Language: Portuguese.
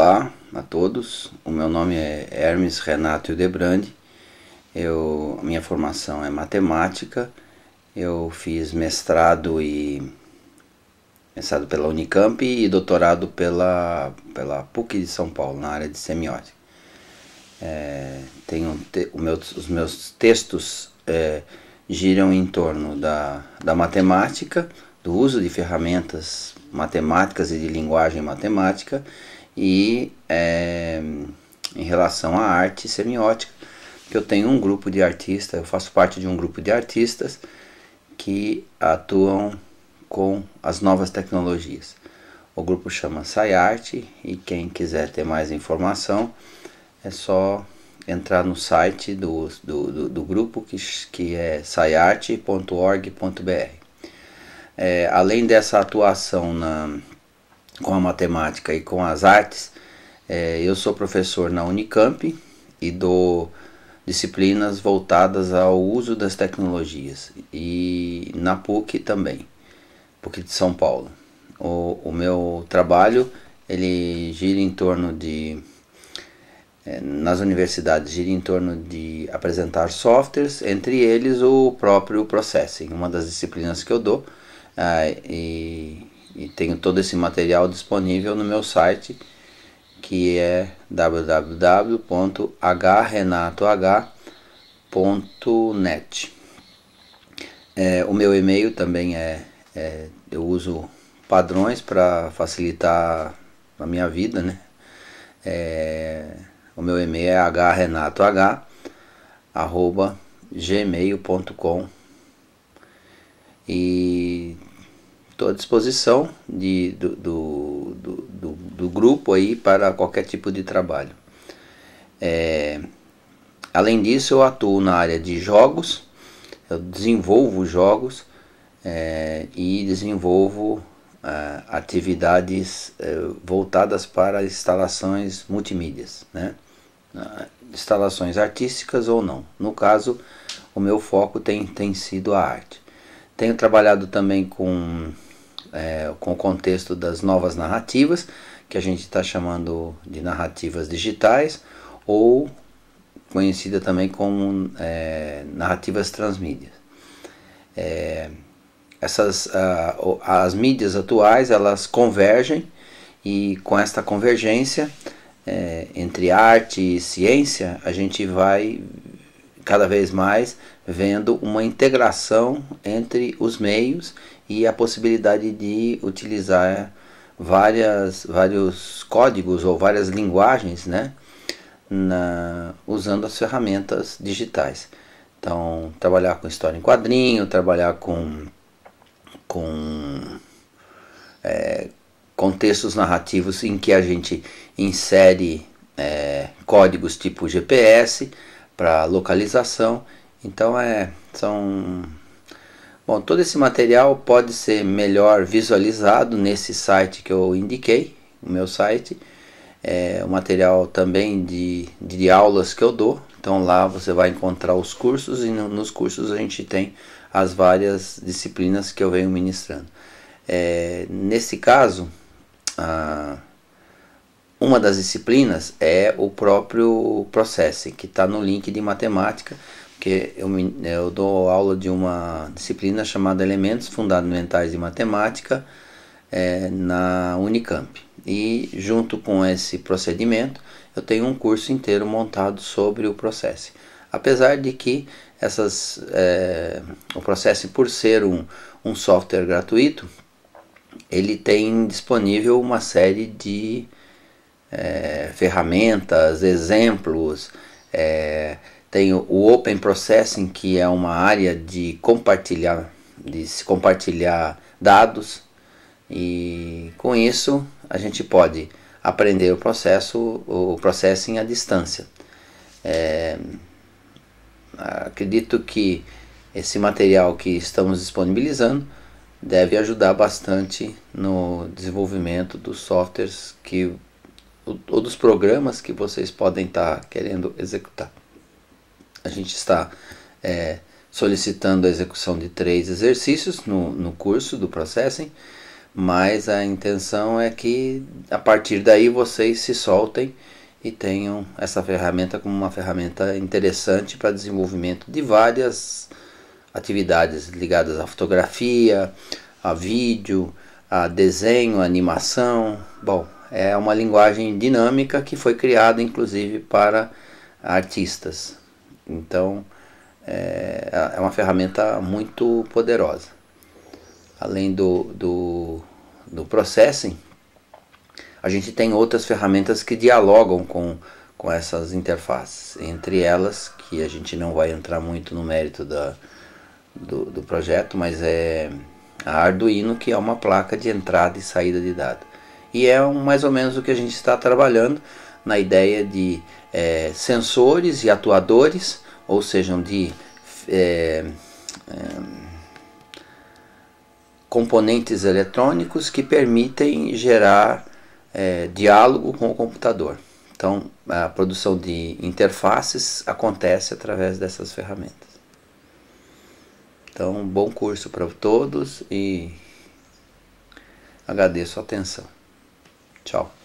Olá a todos, o meu nome é Hermes Renato Hildebrand, eu, minha formação é matemática, eu fiz mestrado e mestrado pela Unicamp e doutorado pela, pela PUC de São Paulo na área de semiótica. É, tenho te, o meu, os meus textos é, giram em torno da, da matemática, do uso de ferramentas matemáticas e de linguagem matemática e é, em relação à arte semiótica, que eu tenho um grupo de artistas, eu faço parte de um grupo de artistas que atuam com as novas tecnologias. O grupo chama SciArte e quem quiser ter mais informação é só entrar no site do, do, do, do grupo que, que é sciarte.org.br. É, além dessa atuação na, com a matemática e com as artes, é, eu sou professor na Unicamp e dou disciplinas voltadas ao uso das tecnologias e na PUC também, PUC de São Paulo. O, o meu trabalho ele gira em torno de é, nas universidades gira em torno de apresentar softwares, entre eles o próprio Processing, uma das disciplinas que eu dou, ah, e e tenho todo esse material disponível no meu site que é www.hrenatoh.net. É, o meu e-mail também é, é eu uso padrões para facilitar a minha vida, né? É, o meu e-mail é hrenatoh@gmail.com e estou à disposição de, do, do, do, do, grupo aí para qualquer tipo de trabalho. É, além disso, eu atuo na área de jogos, eu desenvolvo jogos é, e desenvolvo é, atividades é, voltadas para instalações multimídias, né? instalações artísticas ou não. No caso, o meu foco tem, tem sido a arte. Tenho trabalhado também com é, com o contexto das novas narrativas, que a gente está chamando de narrativas digitais, ou conhecida também como é, narrativas transmídias. É, essas, as mídias atuais elas convergem e com esta convergência é, entre arte e ciência a gente vai cada vez mais vendo uma integração entre os meios e a possibilidade de utilizar várias, vários códigos ou várias linguagens, né? Na, usando as ferramentas digitais. Então, trabalhar com história em quadrinho, trabalhar com, com é, contextos narrativos em que a gente insere é, códigos tipo GPS, para localização. Então é são bom, todo esse material pode ser melhor visualizado nesse site que eu indiquei, o meu site. É o material também de, de aulas que eu dou. Então lá você vai encontrar os cursos e no, nos cursos a gente tem as várias disciplinas que eu venho ministrando. É, nesse caso, uma das disciplinas é o próprio processo que está no link de matemática, porque eu, eu dou aula de uma disciplina chamada Elementos Fundamentais de Matemática é, na Unicamp. E junto com esse procedimento, eu tenho um curso inteiro montado sobre o processo Apesar de que essas, é, o processo por ser um, um software gratuito, ele tem disponível uma série de é, ferramentas, exemplos. É, tem o Open Processing, que é uma área de compartilhar, de se compartilhar dados. E com isso a gente pode aprender o processo, o processing à distância. É, acredito que esse material que estamos disponibilizando deve ajudar bastante no desenvolvimento dos softwares que ou dos programas que vocês podem estar tá querendo executar. A gente está é, solicitando a execução de três exercícios no, no curso do Processing, mas a intenção é que a partir daí vocês se soltem e tenham essa ferramenta como uma ferramenta interessante para desenvolvimento de várias atividades ligadas à fotografia, a vídeo, a desenho, a animação. Bom, é uma linguagem dinâmica que foi criada inclusive para artistas. Então é, é uma ferramenta muito poderosa. Além do, do, do processing, a gente tem outras ferramentas que dialogam com, com essas interfaces. Entre elas, que a gente não vai entrar muito no mérito da, do, do projeto, mas é a Arduino, que é uma placa de entrada e saída de dados. E é um, mais ou menos o que a gente está trabalhando na ideia de é, sensores e atuadores, ou sejam de é, é componentes eletrônicos que permitem gerar é, diálogo com o computador. Então, a produção de interfaces acontece através dessas ferramentas. Então, bom curso para todos e agradeço a atenção. Tchau.